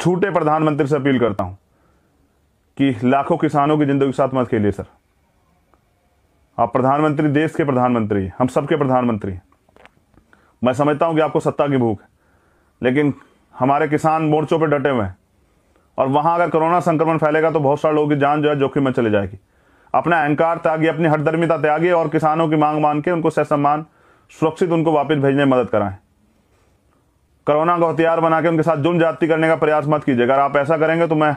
झूठे प्रधानमंत्री से अपील करता हूं कि लाखों किसानों की जिंदगी के साथ मत खेलिए सर आप प्रधानमंत्री देश के प्रधानमंत्री हम सबके प्रधानमंत्री मैं समझता हूं कि आपको सत्ता की भूख है लेकिन हमारे किसान मोर्चों पर डटे हुए हैं और वहां अगर कोरोना संक्रमण फैलेगा तो बहुत सारे लोगों की जान जो है जोखिम में चली जाएगी अपना अहंकार त्यागी अपनी हरदर्मिता त्यागी और किसानों की मांग मान के उनको ससम्मान सुरक्षित उनको वापस भेजने में मदद कराएं कोरोना को हथियार बना के उनके साथ जुर्म जाति करने का प्रयास मत कीजिए अगर आप ऐसा करेंगे तो मैं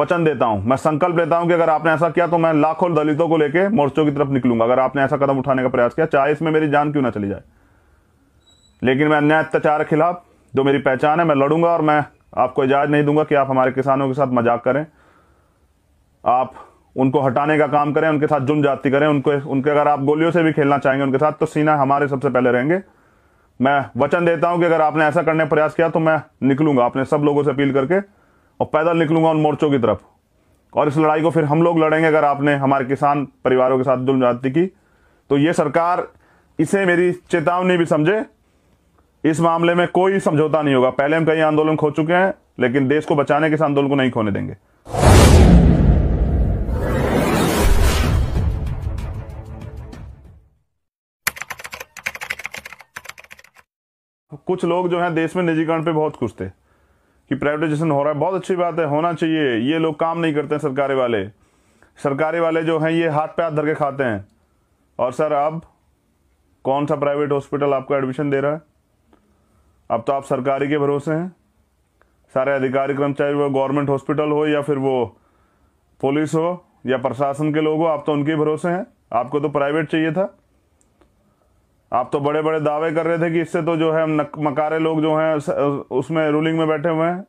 वचन देता हूं मैं संकल्प लेता हूं कि अगर आपने ऐसा किया तो मैं लाखों दलितों को लेकर मोर्चों की तरफ निकलूंगा अगर आपने ऐसा कदम उठाने का प्रयास किया चाहे इसमें मेरी जान क्यों ना चली जाए लेकिन मैं अन्याय अत्याचार के खिलाफ जो मेरी पहचान है मैं लड़ूंगा और मैं आपको इजाज़त नहीं दूंगा कि आप हमारे किसानों के साथ मजाक करें आप उनको हटाने का काम करें उनके साथ जुम जाति करें उनको उनके अगर आप गोलियों से भी खेलना चाहेंगे उनके साथ तो सीना हमारे सबसे पहले रहेंगे मैं वचन देता हूं कि अगर आपने ऐसा करने प्रयास किया तो मैं निकलूंगा आपने सब लोगों से अपील करके और पैदल निकलूंगा उन मोर्चों की तरफ और इस लड़ाई को फिर हम लोग लड़ेंगे अगर आपने हमारे किसान परिवारों के साथ जुल्म की तो ये सरकार इसे मेरी चेतावनी भी समझे इस मामले में कोई समझौता नहीं होगा पहले हम कई आंदोलन खो चुके हैं लेकिन देश को बचाने के इस आंदोलन को नहीं खोने देंगे कुछ लोग जो हैं देश में निजीकरण पे बहुत खुश थे कि प्राइवेटाइजेशन हो रहा है बहुत अच्छी बात है होना चाहिए ये लोग काम नहीं करते हैं सरकारी वाले सरकारी वाले जो हैं ये हाथ पे हाथ धर के खाते हैं और सर अब कौन सा प्राइवेट हॉस्पिटल आपको एडमिशन दे रहा है अब तो आप सरकारी के भरोसे हैं सारे अधिकारी कर्मचारी वो गवर्नमेंट हॉस्पिटल हो या फिर वो पुलिस हो या प्रशासन के लोग हो आप तो उनके भरोसे हैं आपको तो प्राइवेट चाहिए था आप तो बड़े बड़े दावे कर रहे थे कि इससे तो जो है मकारे लोग जो हैं उसमें रूलिंग में बैठे हुए हैं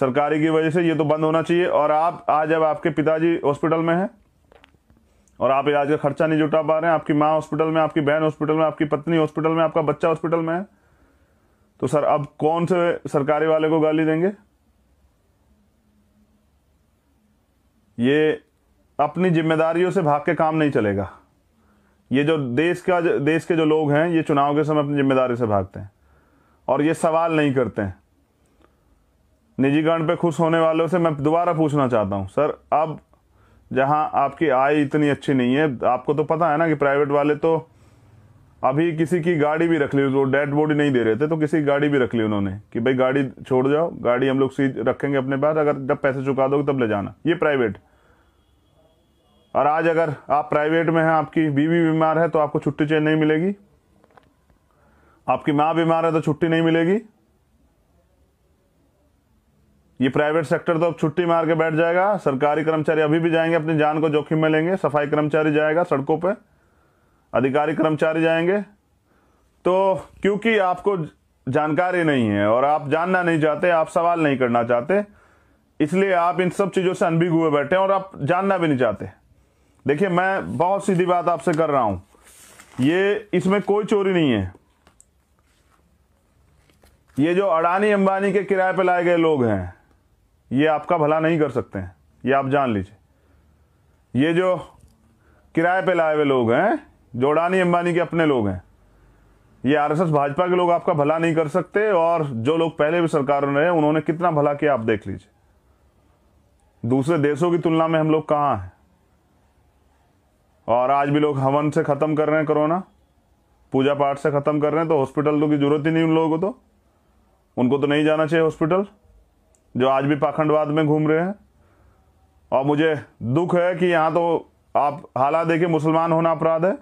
सरकारी की वजह से ये तो बंद होना चाहिए और आप आज अब आपके पिताजी हॉस्पिटल में हैं और आप इलाज का खर्चा नहीं जुटा पा रहे हैं आपकी माँ हॉस्पिटल में आपकी बहन हॉस्पिटल में आपकी पत्नी हॉस्पिटल में आपका बच्चा हॉस्पिटल में है तो सर अब कौन से सरकारी वाले को गाली देंगे ये अपनी जिम्मेदारियों से भाग के काम नहीं चलेगा ये जो देश का देश के जो लोग हैं ये चुनाव के समय अपनी जिम्मेदारी से भागते हैं और ये सवाल नहीं करते हैं निजीकरण पे खुश होने वालों से मैं दोबारा पूछना चाहता हूँ सर अब जहाँ आपकी आय इतनी अच्छी नहीं है आपको तो पता है ना कि प्राइवेट वाले तो अभी किसी की गाड़ी भी रख ली वो डेड बॉडी नहीं दे रहे थे तो किसी की गाड़ी भी रख ली उन्होंने कि भाई गाड़ी छोड़ जाओ गाड़ी हम लोग सीध रखेंगे अपने पास अगर जब पैसे चुका दोगे तब ले जाना ये प्राइवेट और आज अगर आप प्राइवेट में हैं आपकी बीवी बीमार है तो आपको छुट्टी चेन नहीं मिलेगी आपकी माँ बीमार है तो छुट्टी नहीं मिलेगी ये प्राइवेट सेक्टर तो अब छुट्टी मार के बैठ जाएगा सरकारी कर्मचारी अभी भी जाएंगे अपनी जान को जोखिम में लेंगे सफाई कर्मचारी जाएगा सड़कों पे अधिकारी कर्मचारी जाएंगे तो क्योंकि आपको जानकारी नहीं है और आप जानना नहीं चाहते आप सवाल नहीं करना चाहते इसलिए आप इन सब चीज़ों से अनभिग हुए बैठे हैं और आप जानना भी नहीं चाहते देखिए मैं बहुत सीधी बात आपसे कर रहा हूं ये इसमें कोई चोरी नहीं है ये जो अडानी अंबानी के किराए पर लाए गए लोग हैं ये आपका भला नहीं कर सकते हैं ये आप जान लीजिए ये जो किराए पे लाए हुए लोग हैं जो अडानी अंबानी के अपने लोग हैं ये आरएसएस भाजपा के लोग आपका भला नहीं कर सकते और जो लोग पहले भी सरकार में रहे उन्होंने कितना भला किया आप देख लीजिए दूसरे देशों की तुलना में हम लोग कहाँ हैं और आज भी लोग हवन से ख़त्म कर रहे हैं कोरोना पूजा पाठ से ख़त्म कर रहे हैं तो हॉस्पिटल तो की ज़रूरत ही नहीं उन लोगों को तो उनको तो नहीं जाना चाहिए हॉस्पिटल जो आज भी पाखंडवाद में घूम रहे हैं और मुझे दुख है कि यहाँ तो आप हालात देखिए मुसलमान होना अपराध है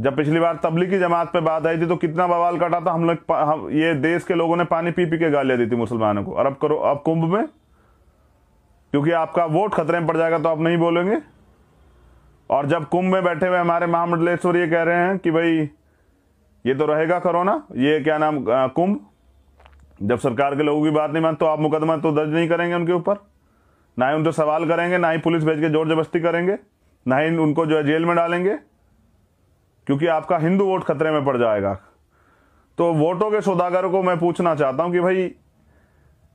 जब पिछली बार तबलीगी जमात पे बात आई थी तो कितना बवाल काटा था हम लोग हम ये देश के लोगों ने पानी पी पी के गालियाँ दी थी मुसलमानों को और अब करो अब कुंभ में क्योंकि आपका वोट खतरे में पड़ जाएगा तो आप नहीं बोलेंगे और जब कुंभ में बैठे हुए हमारे महामंडलेश्वर ये कह रहे हैं कि भाई ये तो रहेगा कोरोना ये क्या नाम कुंभ जब सरकार के लोगों की बात नहीं मानते तो आप मुकदमा तो दर्ज नहीं करेंगे उनके ऊपर ना ही उनसे सवाल करेंगे ना ही पुलिस भेज के जोर जबस्ती करेंगे ना ही उनको जो है जेल में डालेंगे क्योंकि आपका हिंदू वोट खतरे में पड़ जाएगा तो वोटों के सौदागर को मैं पूछना चाहता हूं कि भाई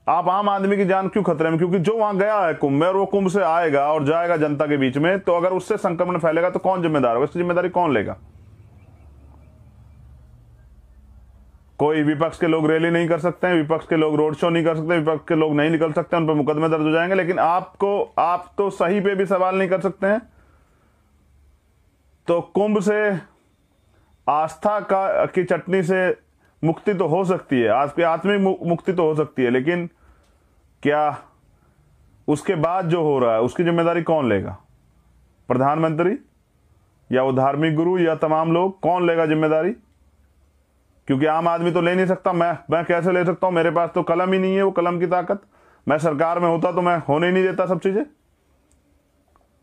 आप आम आदमी की जान क्यों खतरे में क्योंकि जो वहां गया है कुंभ में और वो कुंभ से आएगा और जाएगा जनता के बीच में तो अगर उससे संक्रमण फैलेगा तो कौन जिम्मेदार होगा इसकी जिम्मेदारी कौन लेगा कोई विपक्ष के लोग रैली नहीं कर सकते हैं विपक्ष के लोग रोड शो नहीं कर सकते विपक्ष के लोग नहीं निकल सकते उन पर मुकदमे दर्ज हो जाएंगे लेकिन आपको आप तो सही पे भी सवाल नहीं कर सकते हैं तो कुंभ से आस्था का की चटनी से मुक्ति तो हो सकती है आज के आत्मिक मुक्ति तो हो सकती है लेकिन क्या उसके बाद जो हो रहा है उसकी जिम्मेदारी कौन लेगा प्रधानमंत्री या वो धार्मिक गुरु या तमाम लोग कौन लेगा जिम्मेदारी क्योंकि आम आदमी तो ले नहीं सकता मैं मैं कैसे ले सकता हूं मेरे पास तो कलम ही नहीं है वो कलम की ताकत मैं सरकार में होता तो मैं होने ही नहीं देता सब चीजें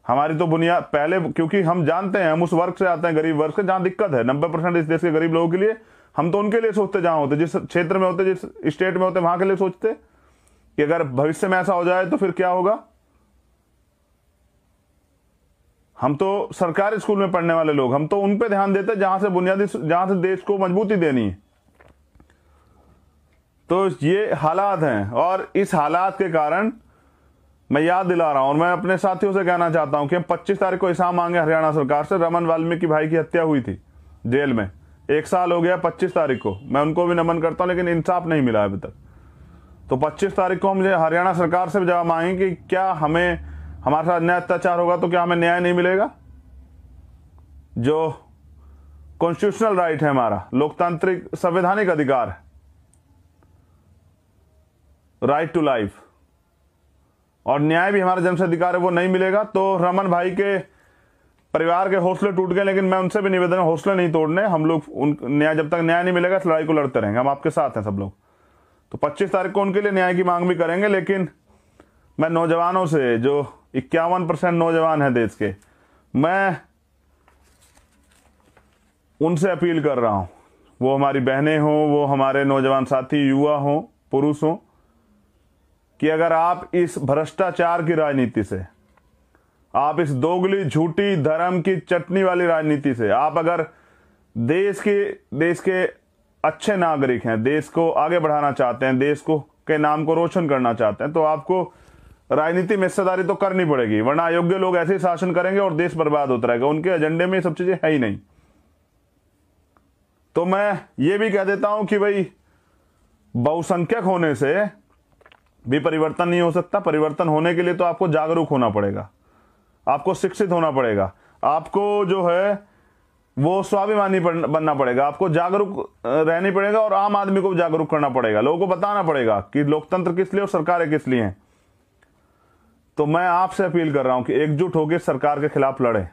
हमारी तो बुनियाद पहले क्योंकि हम जानते हैं हम उस वर्ग से आते हैं गरीब वर्ग से जहां दिक्कत है नब्बे परसेंट इस देश के गरीब लोगों के लिए हम तो उनके लिए सोचते जहां होते जिस क्षेत्र में होते जिस स्टेट में होते वहां के लिए सोचते कि अगर भविष्य में ऐसा हो जाए तो फिर क्या होगा हम तो सरकारी स्कूल में पढ़ने वाले लोग हम तो उन पे ध्यान देते जहां से बुनियादी जहां से देश को मजबूती देनी है तो ये हालात हैं और इस हालात के कारण मैं याद दिला रहा हूं और मैं अपने साथियों से कहना चाहता हूं कि हम 25 तारीख को इसाम मांगे हरियाणा सरकार से रमन वाल्मीकि भाई की हत्या हुई थी जेल में एक साल हो गया पच्चीस तारीख को मैं उनको भी नमन करता हूँ लेकिन इंसाफ नहीं मिला अभी तक तो पच्चीस तारीख को हम हरियाणा सरकार से जवाब मांगे कि क्या हमें हमारे साथ न्याय अत्याचार होगा तो क्या हमें न्याय नहीं मिलेगा जो कॉन्स्टिट्यूशनल राइट है हमारा लोकतांत्रिक संवैधानिक अधिकार है राइट टू लाइफ और न्याय भी हमारा जन्म से अधिकार है वो नहीं मिलेगा तो रमन भाई के परिवार के हौसले टूट गए लेकिन मैं उनसे भी निवेदन हौसले नहीं तोड़ने हम लोग उन न्याय जब तक न्याय नहीं मिलेगा इस लड़ाई को लड़ते रहेंगे हम आपके साथ हैं सब लोग तो 25 तारीख को उनके लिए न्याय की मांग भी करेंगे लेकिन मैं नौजवानों से जो इक्यावन परसेंट नौजवान हैं देश के मैं उनसे अपील कर रहा हूँ वो हमारी बहनें हों वो हमारे नौजवान साथी युवा हों पुरुष हों कि अगर आप इस भ्रष्टाचार की राजनीति से आप इस दोगली झूठी धर्म की चटनी वाली राजनीति से आप अगर देश के देश के अच्छे नागरिक हैं देश को आगे बढ़ाना चाहते हैं देश को के नाम को रोशन करना चाहते हैं तो आपको राजनीति में हिस्सेदारी तो करनी पड़ेगी वरना अयोग्य लोग ऐसे ही शासन करेंगे और देश बर्बाद होता रहेगा उनके एजेंडे में सब चीजें है ही नहीं तो मैं ये भी कह देता हूं कि भाई बहुसंख्यक होने से भी परिवर्तन नहीं हो सकता परिवर्तन होने के लिए तो आपको जागरूक होना पड़ेगा आपको शिक्षित होना पड़ेगा आपको जो है वो स्वाभिमानी बनना पड़ेगा आपको जागरूक रहनी पड़ेगा और आम आदमी को जागरूक करना पड़ेगा लोगों को बताना पड़ेगा कि लोकतंत्र किस लिए और सरकारें किस लिए हैं तो मैं आपसे अपील कर रहा हूं कि एकजुट होकर सरकार के खिलाफ लड़े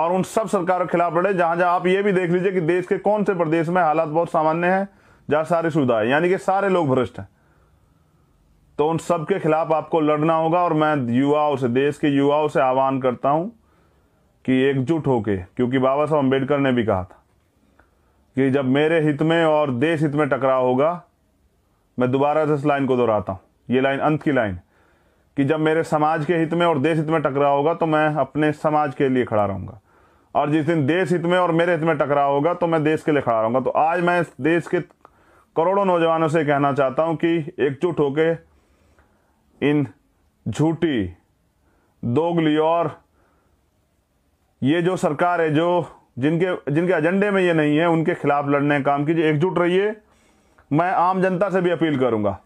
और उन सब सरकारों के खिलाफ लड़े जहां जहां आप ये भी देख लीजिए कि देश के कौन से प्रदेश में हालात बहुत सामान्य है जहां सारी सुविधा है यानी कि सारे लोग भ्रष्ट हैं तो उन सब के खिलाफ आपको लड़ना होगा और मैं युवाओं से देश के युवाओं से आह्वान करता हूं कि एकजुट होके क्योंकि बाबा साहब अम्बेडकर ने भी कहा था कि जब मेरे हित में और देश हित में टकराव होगा मैं दोबारा से इस लाइन को दोहराता हूं ये लाइन अंत की लाइन कि जब मेरे समाज के हित में और देश हित में टकराव होगा तो मैं अपने समाज के लिए खड़ा रहूंगा और जिस दिन देश हित में और मेरे हित में टकराव होगा तो मैं देश के लिए खड़ा रहूंगा तो आज मैं देश के करोड़ों नौजवानों से कहना चाहता हूं कि एकजुट होकर इन झूठी दोगली और ये जो सरकार है जो जिनके जिनके एजेंडे में ये नहीं है उनके खिलाफ लड़ने का काम कीजिए एकजुट रहिए मैं आम जनता से भी अपील करूंगा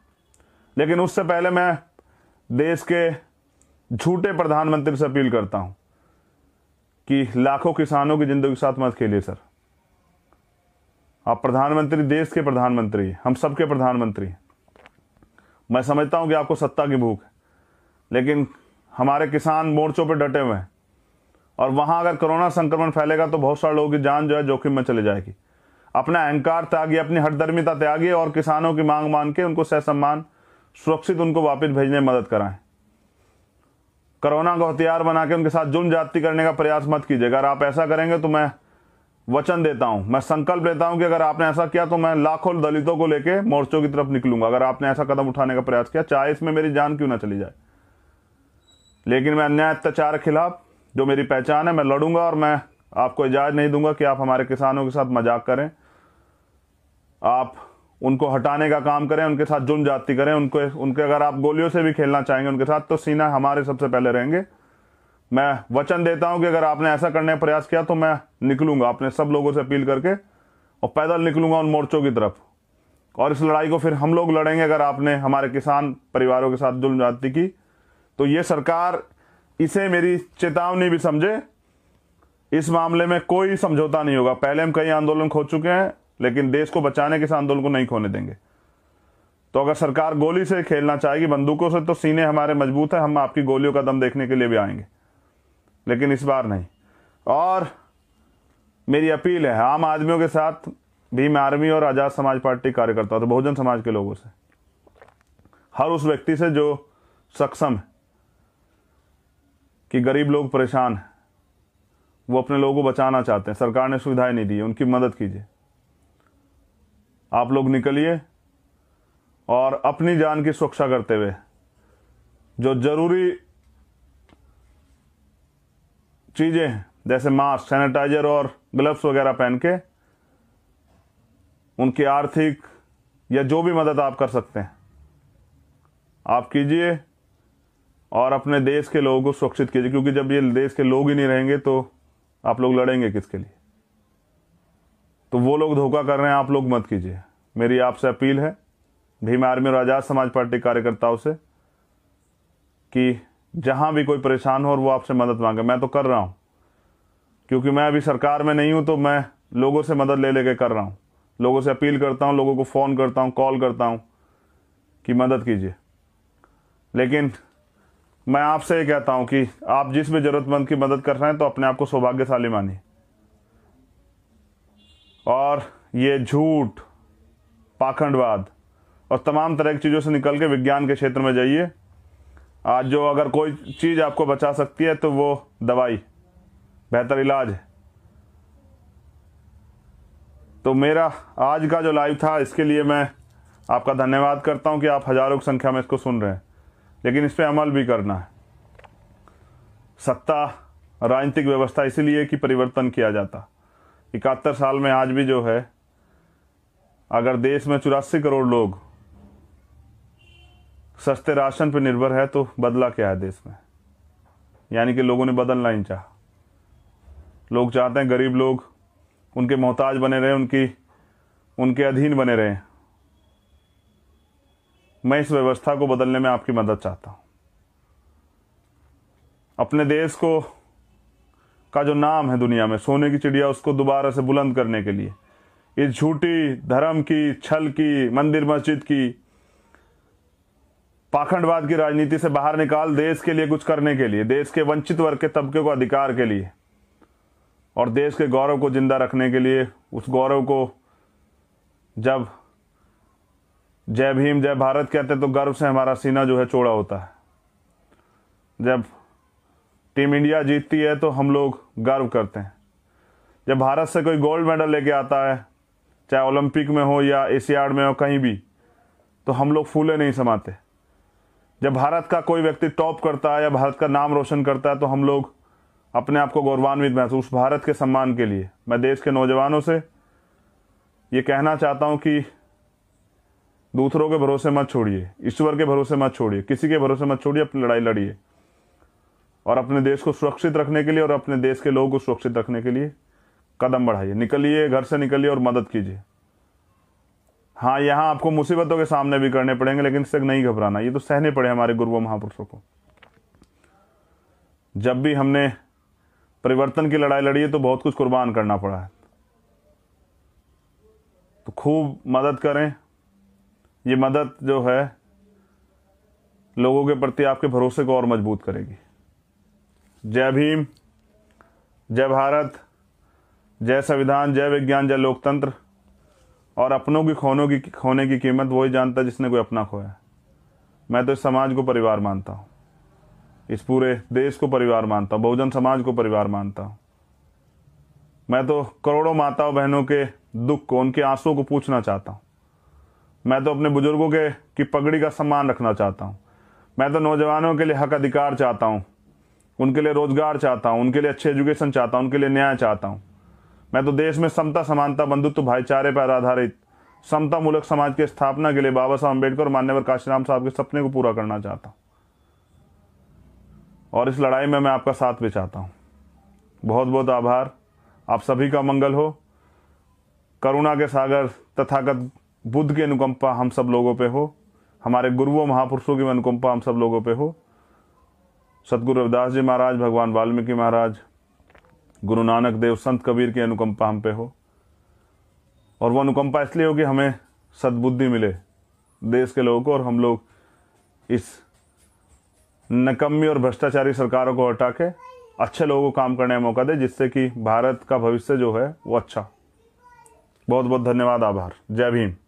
लेकिन उससे पहले मैं देश के झूठे प्रधानमंत्री से अपील करता हूं कि लाखों किसानों की जिंदगी के साथ मत खेलिए सर आप प्रधानमंत्री देश के प्रधानमंत्री हम सबके प्रधानमंत्री हैं मैं समझता हूं कि आपको सत्ता की भूख है लेकिन हमारे किसान मोर्चों पर डटे हुए हैं और वहां अगर कोरोना संक्रमण फैलेगा तो बहुत सारे लोगों की जान जो है जोखिम में चली जाएगी अपना अहंकार त्यागी अपनी हरदर्मिता त्यागी और किसानों की मांग मान के उनको सहसम्मान सुरक्षित उनको वापस भेजने में मदद कराएं कोरोना को हथियार बना के उनके साथ जुर्म जाति करने का प्रयास मत कीजिएगा अगर आप ऐसा करेंगे तो मैं वचन देता हूं मैं संकल्प लेता हूं कि अगर आपने ऐसा किया तो मैं लाखों दलितों को लेकर मोर्चों की तरफ निकलूंगा अगर आपने ऐसा कदम उठाने का प्रयास किया चाहे इसमें मेरी जान क्यों ना चली जाए लेकिन मैं अन्याय अत्याचार के खिलाफ जो मेरी पहचान है मैं लड़ूंगा और मैं आपको इजाज़त नहीं दूंगा कि आप हमारे किसानों के साथ मजाक करें आप उनको हटाने का काम करें उनके साथ जुर्म जाति करें उनको उनके अगर आप गोलियों से भी खेलना चाहेंगे उनके साथ तो सीना हमारे सबसे पहले रहेंगे मैं वचन देता हूं कि अगर आपने ऐसा करने का प्रयास किया तो मैं निकलूंगा अपने सब लोगों से अपील करके और पैदल निकलूंगा उन मोर्चों की तरफ और इस लड़ाई को फिर हम लोग लड़ेंगे अगर आपने हमारे किसान परिवारों के साथ जुल्म जाति की तो ये सरकार इसे मेरी चेतावनी भी समझे इस मामले में कोई समझौता नहीं होगा पहले हम कई आंदोलन खो चुके हैं लेकिन देश को बचाने के आंदोलन को नहीं खोने देंगे तो अगर सरकार गोली से खेलना चाहेगी बंदूकों से तो सीने हमारे मजबूत है हम आपकी गोलियों का दम देखने के लिए भी आएंगे लेकिन इस बार नहीं और मेरी अपील है आम आदमियों के साथ भी मैं आर्मी और आज़ाद समाज पार्टी कार्यकर्ता तो बहुजन समाज के लोगों से हर उस व्यक्ति से जो सक्षम है कि गरीब लोग परेशान हैं वो अपने लोगों को बचाना चाहते हैं सरकार ने सुविधाएं नहीं दी उनकी मदद कीजिए आप लोग निकलिए और अपनी जान की सुरक्षा करते हुए जो जरूरी चीज़ें जैसे मास्क सैनिटाइजर और ग्लव्स वगैरह पहन के उनकी आर्थिक या जो भी मदद आप कर सकते हैं आप कीजिए और अपने देश के लोगों को सुरक्षित कीजिए क्योंकि जब ये देश के लोग ही नहीं रहेंगे तो आप लोग लड़ेंगे किसके लिए तो वो लोग धोखा कर रहे हैं आप लोग मत कीजिए मेरी आपसे अपील है भीम आर्मी और आज़ाद समाज पार्टी कार्यकर्ताओं से कि जहां भी कोई परेशान हो और वो आपसे मदद मांगे मैं तो कर रहा हूं क्योंकि मैं अभी सरकार में नहीं हूं तो मैं लोगों से मदद ले लेके कर रहा हूं लोगों से अपील करता हूं लोगों को फ़ोन करता हूं कॉल करता हूं कि मदद कीजिए लेकिन मैं आपसे ये कहता हूं कि आप जिस भी ज़रूरतमंद की मदद कर रहे हैं तो अपने आप को सौभाग्यशाली मानिए और ये झूठ पाखंडवाद और तमाम तरह की चीज़ों से निकल के विज्ञान के क्षेत्र में जाइए आज जो अगर कोई चीज़ आपको बचा सकती है तो वो दवाई बेहतर इलाज है तो मेरा आज का जो लाइव था इसके लिए मैं आपका धन्यवाद करता हूं कि आप हज़ारों की संख्या में इसको सुन रहे हैं लेकिन इस पर अमल भी करना है सत्ता राजनीतिक व्यवस्था इसीलिए कि परिवर्तन किया जाता इकहत्तर साल में आज भी जो है अगर देश में चौरासी करोड़ लोग सस्ते राशन पर निर्भर है तो बदला क्या है देश में यानी कि लोगों ने बदलना ही चाह लोग चाहते हैं गरीब लोग उनके मोहताज बने रहे उनकी उनके अधीन बने रहे मैं इस व्यवस्था को बदलने में आपकी मदद चाहता हूँ अपने देश को का जो नाम है दुनिया में सोने की चिड़िया उसको दोबारा से बुलंद करने के लिए इस झूठी धर्म की छल की मंदिर मस्जिद की पाखंडवाद की राजनीति से बाहर निकाल देश के लिए कुछ करने के लिए देश के वंचित वर्ग के तबके को अधिकार के लिए और देश के गौरव को जिंदा रखने के लिए उस गौरव को जब जय भीम जय भारत कहते हैं तो गर्व से हमारा सीना जो है चौड़ा होता है जब टीम इंडिया जीतती है तो हम लोग गर्व करते हैं जब भारत से कोई गोल्ड मेडल लेके आता है चाहे ओलंपिक में हो या एशियाड में हो कहीं भी तो हम लोग फूले नहीं समाते जब भारत का कोई व्यक्ति टॉप करता है या भारत का नाम रोशन करता है तो हम लोग अपने आप को गौरवान्वित महसूस भारत के सम्मान के लिए मैं देश के नौजवानों से ये कहना चाहता हूँ कि दूसरों के भरोसे मत छोड़िए ईश्वर के भरोसे मत छोड़िए किसी के भरोसे मत छोड़िए अपनी लड़ाई लड़िए और अपने देश को सुरक्षित रखने के लिए और अपने देश के लोगों को सुरक्षित रखने के लिए कदम बढ़ाइए निकलिए घर से निकलिए और मदद कीजिए हाँ यहाँ आपको मुसीबतों के सामने भी करने पड़ेंगे लेकिन इससे नहीं घबराना ये तो सहने पड़े हमारे गुरु व महापुरुषों को जब भी हमने परिवर्तन की लड़ाई लड़ी है तो बहुत कुछ कुर्बान करना पड़ा है तो खूब मदद करें ये मदद जो है लोगों के प्रति आपके भरोसे को और मजबूत करेगी जय भीम जय भारत जय संविधान जय विज्ञान जय लोकतंत्र और अपनों की खोनों की खोने की कीमत वही जानता है जिसने कोई अपना खोया मैं तो इस समाज को परिवार मानता हूँ इस पूरे देश को परिवार मानता हूँ बहुजन समाज को परिवार मानता हूँ मैं तो करोड़ों माताओं बहनों के दुख को उनके आंसुओं को पूछना चाहता हूँ मैं तो अपने बुजुर्गों के की पगड़ी का सम्मान रखना चाहता हूँ मैं तो नौजवानों के लिए हक अधिकार चाहता हूँ उनके लिए रोजगार चाहता हूँ उनके लिए अच्छे एजुकेशन चाहता हूँ उनके लिए न्याय चाहता हूँ मैं तो देश में समता समानता बंधुत्व भाईचारे पर आधारित समता मूलक समाज की स्थापना के लिए बाबा साहब अम्बेडकर और मान्यवर काशीराम साहब के सपने को पूरा करना चाहता हूँ और इस लड़ाई में मैं आपका साथ भी चाहता हूँ बहुत बहुत आभार आप सभी का मंगल हो करुणा के सागर तथागत बुद्ध की अनुकंपा हम सब लोगों पे हो हमारे गुरुओं महापुरुषों की अनुकंपा हम सब लोगों पे हो सदगुरु रविदास जी महाराज भगवान वाल्मीकि महाराज गुरु नानक देव संत कबीर की अनुकंपा हम पे हो और वो अनुकंपा इसलिए हो कि हमें सद्बुद्धि मिले देश के लोगों को और हम लोग इस नकम्मी और भ्रष्टाचारी सरकारों को हटा के अच्छे लोगों को काम करने का मौका दे जिससे कि भारत का भविष्य जो है वो अच्छा बहुत बहुत धन्यवाद आभार जय भीम